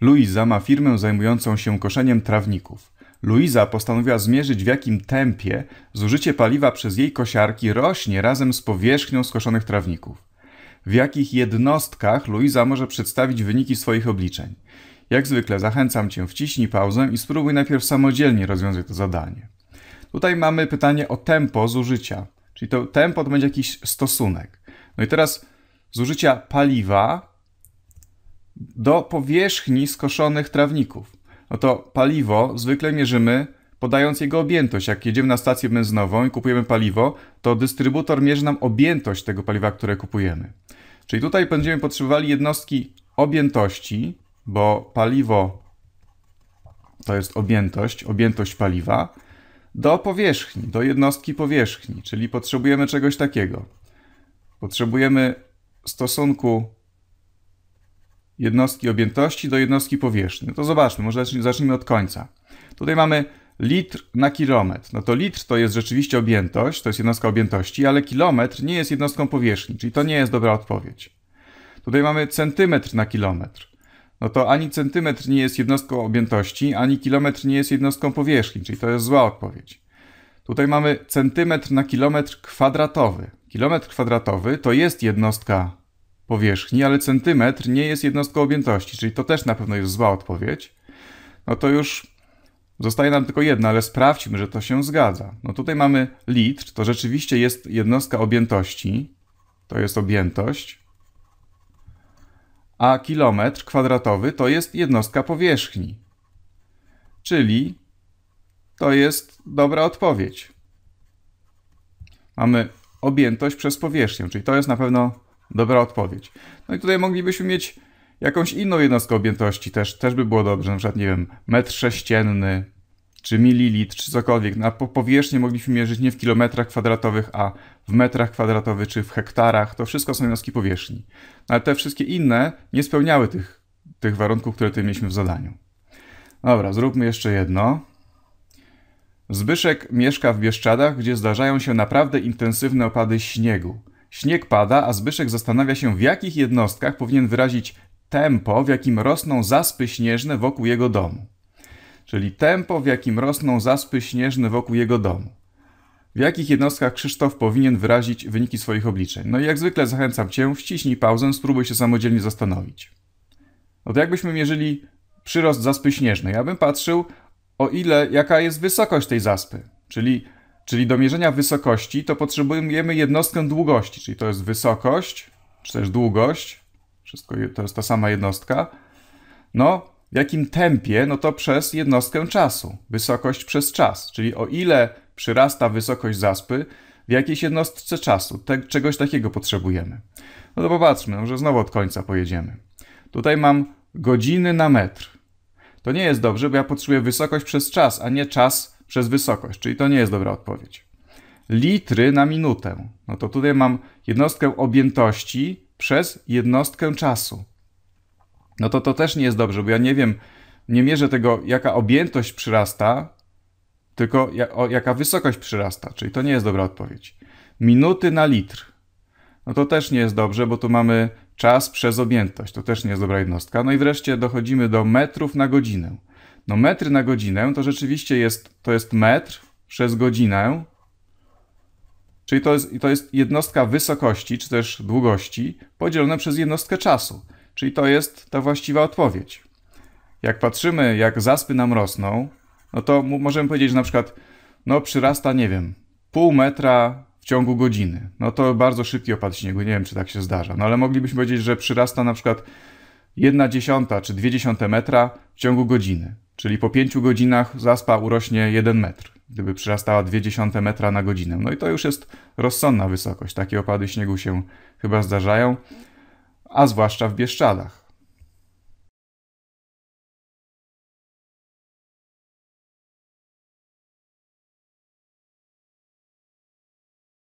Luisa ma firmę zajmującą się koszeniem trawników. Luisa postanowiła zmierzyć w jakim tempie zużycie paliwa przez jej kosiarki rośnie razem z powierzchnią skoszonych trawników. W jakich jednostkach Luisa może przedstawić wyniki swoich obliczeń. Jak zwykle zachęcam Cię, wciśnij pauzę i spróbuj najpierw samodzielnie rozwiązać to zadanie. Tutaj mamy pytanie o tempo zużycia, czyli to tempo to będzie jakiś stosunek. No i teraz zużycia paliwa do powierzchni skoszonych trawników. No to paliwo zwykle mierzymy podając jego objętość. Jak jedziemy na stację benzynową i kupujemy paliwo, to dystrybutor mierzy nam objętość tego paliwa, które kupujemy. Czyli tutaj będziemy potrzebowali jednostki objętości, bo paliwo to jest objętość, objętość paliwa, do powierzchni, do jednostki powierzchni, czyli potrzebujemy czegoś takiego. Potrzebujemy stosunku jednostki objętości do jednostki powierzchni. No to zobaczmy, może zacznijmy od końca. Tutaj mamy litr na kilometr. No to litr to jest rzeczywiście objętość, to jest jednostka objętości, ale kilometr nie jest jednostką powierzchni, czyli to nie jest dobra odpowiedź. Tutaj mamy centymetr na kilometr. No to ani centymetr nie jest jednostką objętości, ani kilometr nie jest jednostką powierzchni, czyli to jest zła odpowiedź. Tutaj mamy centymetr na kilometr kwadratowy. Kilometr kwadratowy to jest jednostka powierzchni, ale centymetr nie jest jednostką objętości, czyli to też na pewno jest zła odpowiedź, no to już zostaje nam tylko jedna, ale sprawdźmy, że to się zgadza. No tutaj mamy litr, to rzeczywiście jest jednostka objętości, to jest objętość, a kilometr kwadratowy to jest jednostka powierzchni. Czyli to jest dobra odpowiedź. Mamy objętość przez powierzchnię, czyli to jest na pewno Dobra odpowiedź. No i tutaj moglibyśmy mieć jakąś inną jednostkę objętości też, też by było dobrze, na przykład, nie wiem, metr sześcienny, czy mililitr, czy cokolwiek. Na powierzchnię mogliśmy mierzyć nie w kilometrach kwadratowych, a w metrach kwadratowych, czy w hektarach. To wszystko są jednostki powierzchni. No, ale te wszystkie inne nie spełniały tych, tych warunków, które tutaj mieliśmy w zadaniu. Dobra, zróbmy jeszcze jedno. Zbyszek mieszka w Bieszczadach, gdzie zdarzają się naprawdę intensywne opady śniegu. Śnieg pada, a Zbyszek zastanawia się, w jakich jednostkach powinien wyrazić tempo, w jakim rosną zaspy śnieżne wokół jego domu. Czyli tempo, w jakim rosną zaspy śnieżne wokół jego domu. W jakich jednostkach Krzysztof powinien wyrazić wyniki swoich obliczeń? No i jak zwykle zachęcam Cię, wciśnij pauzę, spróbuj się samodzielnie zastanowić. No to jakbyśmy mierzyli przyrost zaspy śnieżnej, ja bym patrzył, o ile, jaka jest wysokość tej zaspy. Czyli Czyli do mierzenia wysokości to potrzebujemy jednostkę długości, czyli to jest wysokość, czy też długość, wszystko to jest ta sama jednostka. No, w jakim tempie? No to przez jednostkę czasu, wysokość przez czas, czyli o ile przyrasta wysokość zaspy w jakiejś jednostce czasu. Te, czegoś takiego potrzebujemy. No to popatrzmy, może znowu od końca pojedziemy. Tutaj mam godziny na metr. To nie jest dobrze, bo ja potrzebuję wysokość przez czas, a nie czas przez wysokość, czyli to nie jest dobra odpowiedź. Litry na minutę. No to tutaj mam jednostkę objętości przez jednostkę czasu. No to to też nie jest dobrze, bo ja nie wiem, nie mierzę tego, jaka objętość przyrasta, tylko jaka wysokość przyrasta, czyli to nie jest dobra odpowiedź. Minuty na litr. No to też nie jest dobrze, bo tu mamy czas przez objętość, to też nie jest dobra jednostka. No i wreszcie dochodzimy do metrów na godzinę. No metry na godzinę to rzeczywiście jest, to jest metr przez godzinę, czyli to jest, to jest jednostka wysokości, czy też długości, podzielone przez jednostkę czasu. Czyli to jest ta właściwa odpowiedź. Jak patrzymy, jak zaspy nam rosną, no to możemy powiedzieć, że na przykład no przyrasta, nie wiem, pół metra w ciągu godziny. No to bardzo szybki opad śniegu, nie wiem, czy tak się zdarza. No ale moglibyśmy powiedzieć, że przyrasta na przykład jedna dziesiąta czy dwie dziesiąte metra w ciągu godziny. Czyli po 5 godzinach zaspa urośnie 1 metr, gdyby przyrastała 0,2 metra na godzinę. No i to już jest rozsądna wysokość. Takie opady śniegu się chyba zdarzają, a zwłaszcza w Bieszczadach.